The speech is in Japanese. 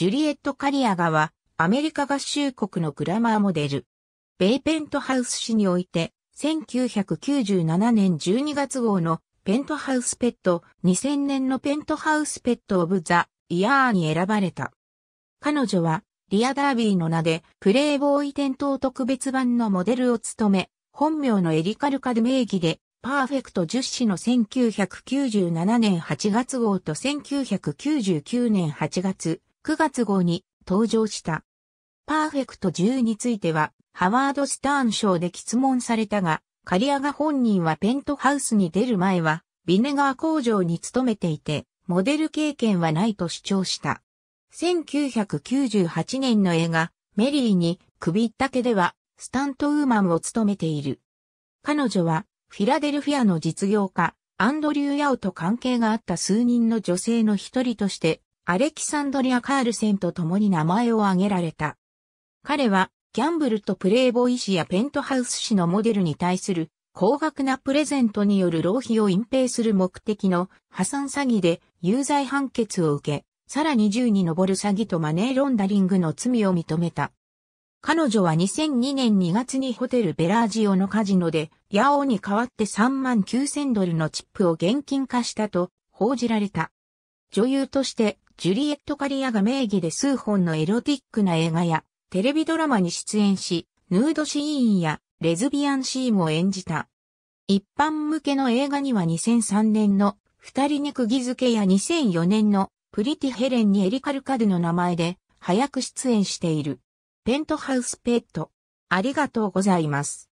ジュリエット・カリアガは、アメリカ合衆国のグラマーモデル。ベイペントハウス氏において、1997年12月号のペントハウスペット、2000年のペントハウスペット・オブ・ザ・イヤーに選ばれた。彼女は、リアダービーの名で、プレイボーイ店頭特別版のモデルを務め、本名のエリカルカル名義で、パーフェクト10誌の1997年8月号と1999年8月、9月号に登場した。パーフェクト10については、ハワード・スターン賞で質問されたが、カリアが本人はペントハウスに出る前は、ビネガー工場に勤めていて、モデル経験はないと主張した。1998年の映画、メリーに首ったけでは、スタントウーマンを務めている。彼女は、フィラデルフィアの実業家、アンドリュー・ヤオと関係があった数人の女性の一人としてアレキサンドリア・カールセンと共に名前を挙げられた。彼は、ギャンブルとプレイボーイ誌やペントハウス誌のモデルに対する高額なプレゼントによる浪費を隠蔽する目的の破産詐欺で有罪判決を受け、さらに10に上る詐欺とマネーロンダリングの罪を認めた。彼女は2002年2月にホテルベラージオのカジノで、ヤオに代わって3万9000ドルのチップを現金化したと報じられた。女優としてジュリエット・カリアが名義で数本のエロティックな映画やテレビドラマに出演し、ヌードシーンやレズビアンシーンを演じた。一般向けの映画には2003年の二人に釘付けや2004年のプリティヘレンにエリカルカドの名前で早く出演している。ペントハウスペット。ありがとうございます。